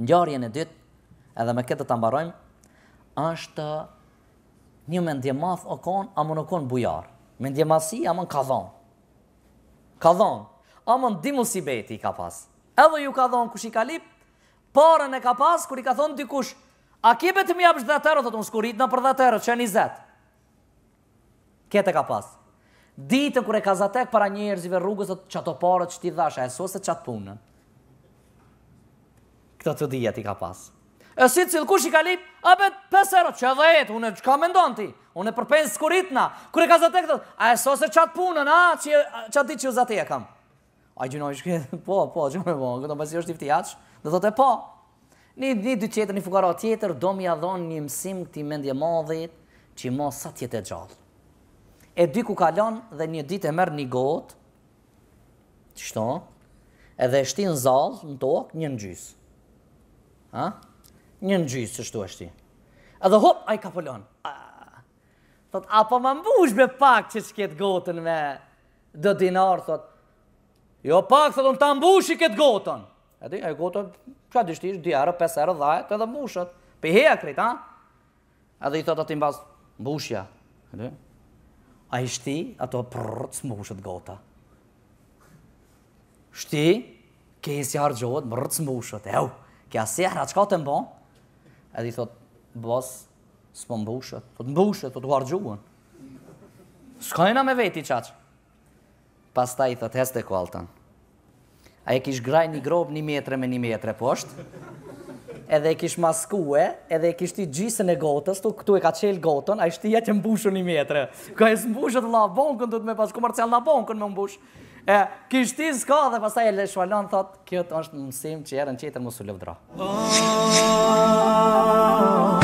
Ngjarjen e dytë, edhe me këtë ta mbarojmë, është një mendje madh o kon, a mund kon bujar. Mendje masi a mund ka dhon. Ka dhon. A mund di musibeti ka pas. Edhe ju ka dhon kush i ka lip, parën e ka pas kur i ka thon dikush, a kipe të më japësh 10 euro thotë un skurit në për 10 çan 20. Këtë ka pas. Ditën kur e ka zatek para njerëzive rrugës, thotë çato parë ç'ti dhash, a e sose ç'at punën këtë të dhije ti ka pas. E si cilë kush i ka lip, abet pesero, që edhe jetë, unë e që ka me ti, unë e përpenjë skuritna, kurit e ka zate këtë, a e sosër qatë punën, a, qatë ditë që u zate e kam. A i gjinoj, shkje, po, po, që me bo, këtë në pasi jo është i fti haqë, dhe dhote po. Një dy tjetër, qeter, një fukara tjetër, do mi adhon një mësim këti mendje madhit, që i mo sa tjetë e gjallë. E dy ku kalon dhe një dit e merë një gotë, që shto, edhe shtin shtinë zalë në tokë një në gjysë. Një në gjysë, shtu është ti. Edhe hop, a i ka pëllon. Thot, a po më mbush me pak që shket gotën me dë dinar, thot. Jo pak, thot, unë ta mbush i këtë gotën. E di, a i gotën, që a 5 djarë, pesërë, dhajët, edhe mbushët. Pe heja a krejt, ha? Edhe i thot ati mbas, mbushja. A i shti, ato prrët, smbushët gota. Shti, kesi hargjohet, mërët, smbushët, eu kja sehra, qka të mba? Edhe i thot, bos, s'po mbushet, thot mbushet, thot guardjuën. Ska e me veti qaq? Pas ta i thot, heste kualtan. A e kish graj një grob një metre me një metre posht, edhe e kish maskue, edhe e kish ti gjisën e gotës, tu këtu e ka qelë gotën, a i shtë që mbushu një metre. Ka e s'mbushet la bonkën, du të me pasku marcel la bonkën me mbushë. E, kishti s'ka dhe pasaj e le shvalon, thot, kjo të është në mësim që erën qeter mu s'u lëvdra. Ah.